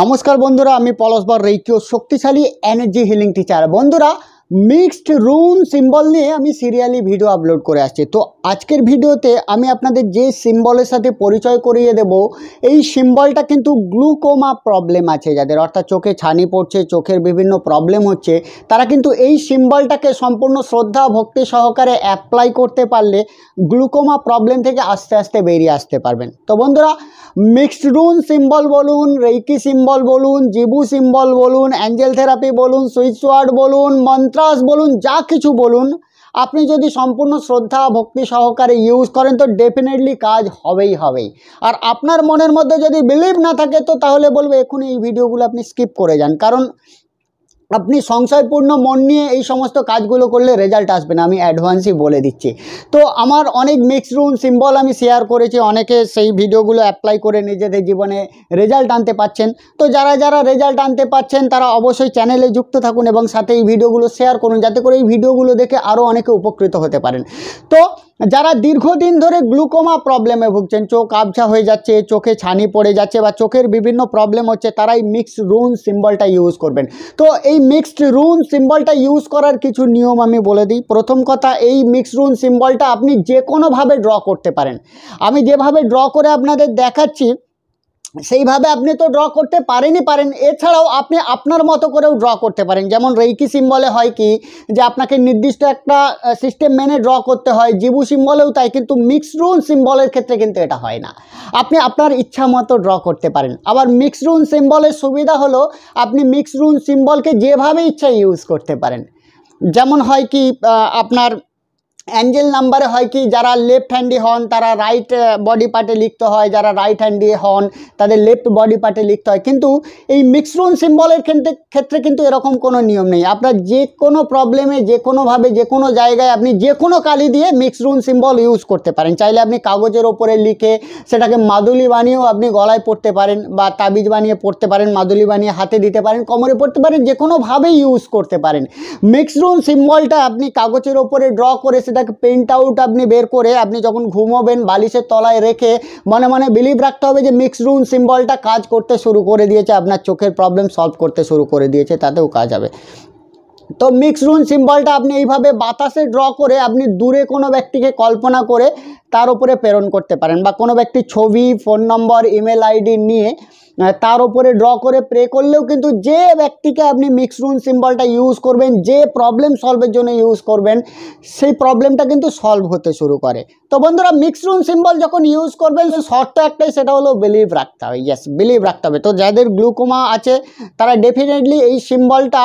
নমস্কার বন্ধুরা আমি পলসবর রেইকিও শক্তিশালী এনার্জি হিলিং টিচার বন্ধুরা মিক্সড রুম সিম্বল নিয়ে আমি সিরিয়ালি ভিডিও আপলোড করে আসছি তো আজকের ভিডিওতে আমি আপনাদের যে সিম্বলের সাথে পরিচয় করিয়ে দেব এই সিম্বলটা কিন্তু গ্লুকোমা প্রবলেম আছে যাদের অর্থাৎ চোখে ছানি পড়ছে চোখের বিভিন্ন প্রবলেম হচ্ছে তারা কিন্তু এই সিম্বলটাকে সম্পূর্ণ শ্রদ্ধা ভক্তি সহকারে অ্যাপ্লাই করতে পারলে গ্লুকোমা প্রবলেম থেকে আস্তে আস্তে বেরিয়ে আসতে পারবেন তো বন্ধুরা মিক্সড রুম সিম্বল বলুন রেইকি সিম্বল বলুন জিবু সিম্বল বলুন অ্যাঞ্জেল থেরাপি বলুন সুইচ ওয়ার্ড বলুন মন্ত্র সন্ত্রাস বলুন যা কিছু বলুন আপনি যদি সম্পূর্ণ শ্রদ্ধা ভক্তি সহকারে ইউজ করেন তো ডেফিনেটলি কাজ হবেই হবেই আর আপনার মনের মধ্যে যদি বিলিভ না থাকে তো তাহলে বলবো এখন এই ভিডিওগুলো আপনি স্কিপ করে যান কারণ আপনি সংশয়পূর্ণ মন নিয়ে এই সমস্ত কাজগুলো করলে রেজাল্ট আসবে না আমি অ্যাডভান্সই বলে দিচ্ছি তো আমার অনেক মিক্স রুম সিম্বল আমি শেয়ার করেছি অনেকে সেই ভিডিওগুলো অ্যাপ্লাই করে নিজেদের জীবনে রেজাল্ট আনতে পাচ্ছেন তো যারা যারা রেজাল্ট আনতে পাচ্ছেন তারা অবশ্যই চ্যানেলে যুক্ত থাকুন এবং সাথে এই ভিডিওগুলো শেয়ার করুন যাতে করে এই ভিডিওগুলো দেখে আরও অনেকে উপকৃত হতে পারেন তো যারা দীর্ঘদিন ধরে গ্লুকোমা প্রবলেমে ভুগছেন চোখ আবছা হয়ে যাচ্ছে চোখে ছানি পড়ে যাচ্ছে বা চোখের বিভিন্ন প্রবলেম হচ্ছে তারাই মিক্সড রুন সিম্বলটা ইউজ করবেন তো এই মিক্সড রুন সিম্বলটা ইউজ করার কিছু নিয়ম আমি বলে দিই প্রথম কথা এই মিক্সড রুন সিম্বলটা আপনি যে কোনোভাবে ড্র করতে পারেন আমি যেভাবে ড্র করে আপনাদের দেখাচ্ছি সেইভাবে আপনি তো ড্র করতে পারেনই পারেন এছাড়াও আপনি আপনার মতো করেও ড্র করতে পারেন যেমন রেইকি সিম্বলে হয় কি যে আপনাকে নির্দিষ্ট একটা সিস্টেম মেনে ড্র করতে হয় জিবু সিম্বলেও তাই কিন্তু মিক্স রুন সিম্বলের ক্ষেত্রে কিন্তু এটা হয় না আপনি আপনার ইচ্ছা মতো ড্র করতে পারেন আবার মিক্স রুন সিম্বলের সুবিধা হলো আপনি মিক্স রুন সিম্বলকে যেভাবে ইচ্ছা ইউজ করতে পারেন যেমন হয় কি আপনার অ্যাঞ্জেল নাম্বারে হয় কি যারা লেফট হ্যান্ডি হন তারা রাইট বডি পার্টে লিখতে হয় যারা রাইট হ্যান্ডি হন তাদের লেফট বডি পার্টে লিখতে হয় কিন্তু এই মিক্সরুন সিম্বলের ক্ষেত্রে ক্ষেত্রে কিন্তু এরকম কোনো নিয়ম নেই আপনার যে কোনো প্রবলেমে যে কোনোভাবে যে কোনো জায়গায় আপনি যে কোনো কালি দিয়ে মিক্সরুন সিম্বল ইউজ করতে পারেন চাইলে আপনি কাগজের ওপরে লিখে সেটাকে মাদুলি বানিয়েও আপনি গলায় পড়তে পারেন বা তাবিজ বানিয়ে পড়তে পারেন মাদুলি বানিয়ে হাতে দিতে পারেন কোমরে পড়তে পারেন যে কোনোভাবেই ইউজ করতে পারেন মিক্সরুন সিম্বলটা আপনি কাগজের ওপরে ড্র করে তাকে প্রিন্ট আউট আপনি বের করে আপনি যখন ঘুমোবেন বালিশের তলায় রেখে মনে মনে বিলিভ রাখতে হবে যে মিক্স রুম সিম্বলটা কাজ করতে শুরু করে দিয়েছে আপনার চোখের প্রবলেম সলভ করতে শুরু করে দিয়েছে তাতেও কাজ হবে তো মিক্স রুন সিম্বলটা আপনি এইভাবে বাতাসে ড্র করে আপনি দূরে কোনো ব্যক্তিকে কল্পনা করে তার উপরে প্রেরণ করতে পারেন বা কোনো ব্যক্তির ছবি ফোন নম্বর ইমেল আইডি নিয়ে তার উপরে ড্র করে প্রে করলেও কিন্তু যে ব্যক্তিকে আপনি মিক্স রুন সিম্বলটা ইউজ করবেন যে প্রবলেম সলভের জন্য ইউজ করবেন সেই প্রবলেমটা কিন্তু সলভ হতে শুরু করে তো বন্ধুরা মিক্স রুন সিম্বল যখন ইউজ করবেন শর্টটা একটাই সেটা হলো বিলিভ রাখতে হবে ইয়েস বিলিভ রাখতে হবে তো যাদের গ্লুকোমা আছে তারা ডেফিনেটলি এই সিম্বলটা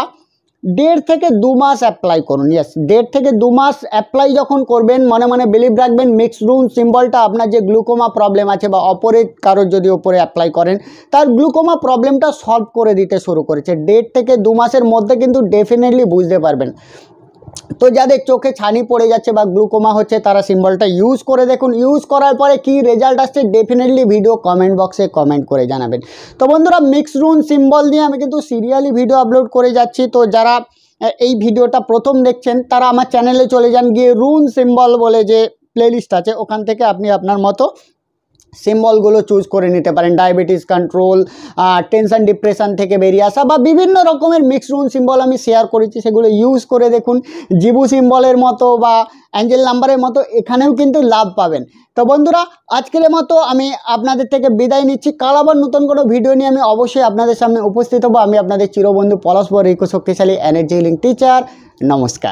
দেড় থেকে দু মাস অ্যাপ্লাই করুন ইয়াস দেড় থেকে দু মাস অ্যাপ্লাই যখন করবেন মনে মনে বিলিভ রাখবেন মিক্স রুম সিম্বলটা আপনার যে গ্লুকোমা প্রবলেম আছে বা অপরে কারোর যদি ওপরে অ্যাপ্লাই করেন তার গ্লুকোমা প্রবলেমটা সলভ করে দিতে শুরু করেছে দেড় থেকে দু মাসের মধ্যে কিন্তু ডেফিনেটলি বুঝতে পারবেন তো যাদের চোখে ছানি পড়ে যাচ্ছে বা গ্লুকোমা হচ্ছে তারা সিম্বলটা ইউজ করে দেখুন ইউজ করার পরে কি রেজাল্ট আসছে ডেফিনেটলি ভিডিও কমেন্ট বক্সে কমেন্ট করে জানাবেন তো বন্ধুরা মিক্স রুন সিম্বল দিয়ে আমি কিন্তু সিরিয়ালি ভিডিও আপলোড করে যাচ্ছি তো যারা এই ভিডিওটা প্রথম দেখছেন তারা আমার চ্যানেলে চলে যান গিয়ে রুন সিম্বল বলে যে প্লেলিস্ট আছে ওখান থেকে আপনি আপনার মতো সিম্বলগুলো চুজ করে নিতে পারেন ডায়াবেটিস কন্ট্রোল টেনশন ডিপ্রেশন থেকে বেরিয়ে আসা বা বিভিন্ন রকমের মিক্সড সিম্বল আমি শেয়ার করেছি সেগুলো ইউজ করে দেখুন জিবু সিম্বলের মতো বা অ্যাঞ্জেল নাম্বারের মতো এখানেও কিন্তু লাভ পাবেন তো বন্ধুরা আজকের মতো আমি আপনাদের থেকে বিদায় নিচ্ছি কাল আবার নতুন কোনো ভিডিও নিয়ে আমি অবশ্যই আপনাদের সামনে উপস্থিত হবো আমি আপনাদের চিরবন্ধু পরস্পর বর ইকো শক্তিশালী এনার্জি লিঙ্ক টিচার নমস্কার